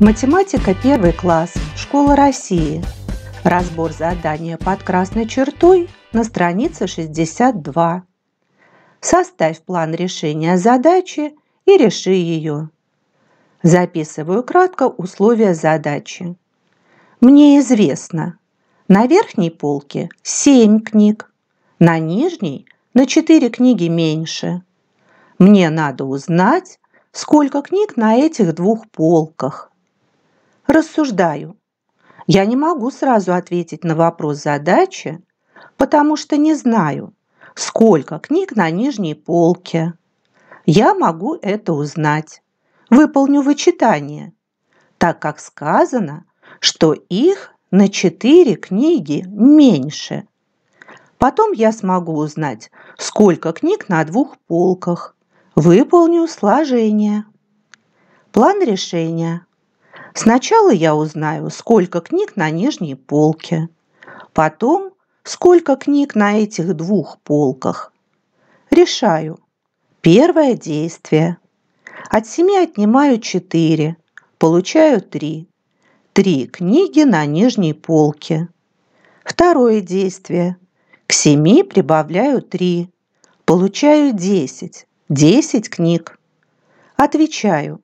Математика первый класс. Школа России. Разбор задания под красной чертой на странице 62. Составь план решения задачи и реши ее. Записываю кратко условия задачи. Мне известно. На верхней полке 7 книг, на нижней на 4 книги меньше. Мне надо узнать, сколько книг на этих двух полках. Рассуждаю. Я не могу сразу ответить на вопрос задачи, потому что не знаю, сколько книг на нижней полке. Я могу это узнать. Выполню вычитание, так как сказано, что их на четыре книги меньше. Потом я смогу узнать, сколько книг на двух полках. Выполню сложение. План решения. Сначала я узнаю, сколько книг на нижней полке, потом сколько книг на этих двух полках. Решаю. Первое действие. От семи отнимаю четыре, получаю три. Три книги на нижней полке. Второе действие. К семи прибавляю три, получаю десять. Десять книг. Отвечаю.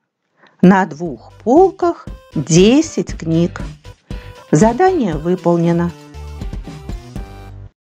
На двух полках 10 книг. Задание выполнено.